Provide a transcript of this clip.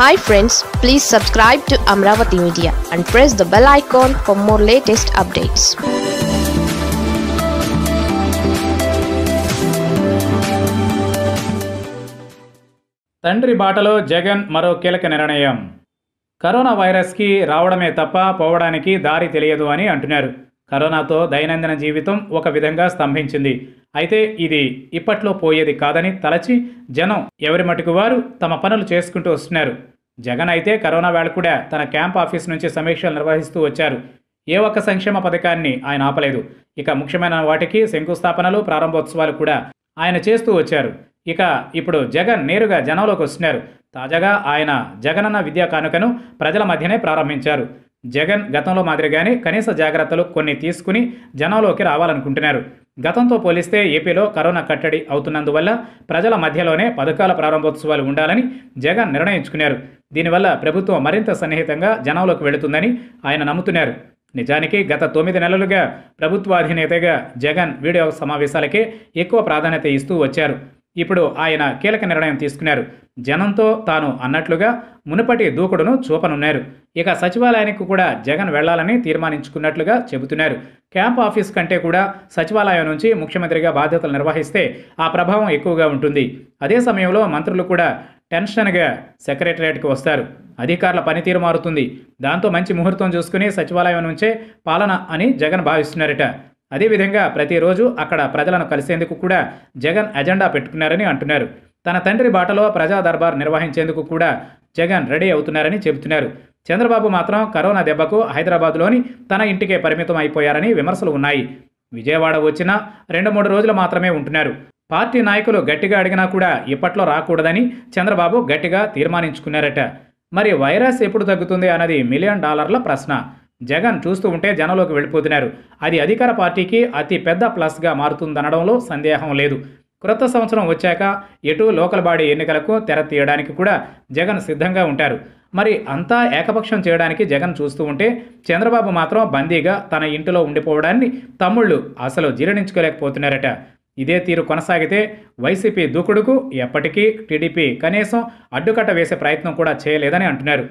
hi friends please subscribe to Amaravati media and press the bell icon for more latest updates తండ్రి బాటలో జగన్ మరో కీలక నిర్ణయం కరోనా వైరస్కి రావడమే తప్ప పోవడానికి దారి తెలియదు అని అంటున్నారు కరోనాతో దైనందిన జీవితం ఒక విధంగా స్తంభించింది అయితే ఇది ఇప్పట్లో పోయేది కాదని తలచి జనం ఎవరి మటుకు వారు తమ పనులు చేసుకుంటూ వస్తున్నారు జగన్ అయితే కరోనా వేళ కూడా తన క్యాంప్ ఆఫీస్ నుంచి సమీక్షలు నిర్వహిస్తూ వచ్చారు ఏ ఒక్క సంక్షేమ పథకాన్ని ఆయన ఆపలేదు ఇక ముఖ్యమైన వాటికి శంకుస్థాపనలు ప్రారంభోత్సవాలు కూడా ఆయన చేస్తూ వచ్చారు ఇక ఇప్పుడు జగన్ నేరుగా జనంలోకి వస్తున్నారు తాజాగా ఆయన జగనన్న విద్యా కానుకను ప్రజల మధ్యనే ప్రారంభించారు జగన్ గతంలో మాదిరిగానే కనీస జాగ్రత్తలు కొన్ని తీసుకుని జనంలోకి రావాలనుకుంటున్నారు గతంతో పోలిస్తే ఏపీలో కరోనా కట్టడి అవుతున్నందువల్ల ప్రజల మధ్యలోనే పథకాల ప్రారంభోత్సవాలు ఉండాలని జగన్ నిర్ణయించుకున్నారు దీనివల్ల ప్రభుత్వం మరింత సన్నిహితంగా జనంలోకి వెళుతుందని ఆయన నమ్ముతున్నారు నిజానికి గత తొమ్మిది నెలలుగా ప్రభుత్వాధినేతగా జగన్ వీడియో సమావేశాలకే ఎక్కువ ప్రాధాన్యత ఇస్తూ వచ్చారు ఇప్పుడు ఆయన కీలక నిర్ణయం తీసుకున్నారు జనంతో తాను అన్నట్లుగా మునుపటి దూకుడును చూపనున్నారు ఇక సచివాలయానికి కూడా జగన్ వెళ్లాలని తీర్మానించుకున్నట్లుగా చెబుతున్నారు క్యాంప్ ఆఫీస్ కంటే కూడా సచివాలయం నుంచి ముఖ్యమంత్రిగా బాధ్యతలు నిర్వహిస్తే ఆ ప్రభావం ఎక్కువగా ఉంటుంది అదే సమయంలో మంత్రులు కూడా టెన్షన్గా సెక్రటరియట్కి వస్తారు అధికారుల పనితీరు మారుతుంది దాంతో మంచి ముహూర్తం చూసుకుని సచివాలయం నుంచే పాలన అని జగన్ భావిస్తున్నారట అదేవిధంగా ప్రతిరోజు అక్కడ ప్రజలను కలిసేందుకు కూడా జగన్ అజెండా పెట్టుకున్నారని అంటున్నారు తన తండ్రి బాటలో ప్రజా దర్బార్ నిర్వహించేందుకు కూడా జగన్ రెడీ అవుతున్నారని చెబుతున్నారు చంద్రబాబు మాత్రం కరోనా దెబ్బకు హైదరాబాద్లోని తన ఇంటికే పరిమితం అయిపోయారని విమర్శలు ఉన్నాయి విజయవాడ వచ్చినా రెండు మూడు రోజులు మాత్రమే ఉంటున్నారు పార్టీ నాయకులు గట్టిగా అడిగినా కూడా ఇప్పట్లో రాకూడదని చంద్రబాబు గట్టిగా తీర్మానించుకున్నారట మరి వైరస్ ఎప్పుడు తగ్గుతుంది అన్నది మిలియన్ డాలర్ల ప్రశ్న జగన్ చూస్తూ ఉంటే జనంలోకి వెళ్ళిపోతున్నారు అది అధికార పార్టీకి అతి పెద్ద ప్లస్గా మారుతుందనడంలో సందేహం లేదు క్రొత్త సంవత్సరం వచ్చాక ఎటు లోకల్ బాడీ ఎన్నికలకు తెర తీయడానికి కూడా జగన్ సిద్ధంగా ఉంటారు మరి అంతా ఏకపక్షం చేయడానికి జగన్ చూస్తూ ఉంటే చంద్రబాబు మాత్రం బందీగా తన ఇంటిలో ఉండిపోవడాన్ని తమ్ముళ్ళు అసలు జీర్ణించుకోలేకపోతున్నారట ఇదే తీరు కొనసాగితే వైసీపీ దూకుడుకు ఎప్పటికీ టీడీపీ కనీసం అడ్డుకట్ట వేసే ప్రయత్నం కూడా చేయలేదని అంటున్నారు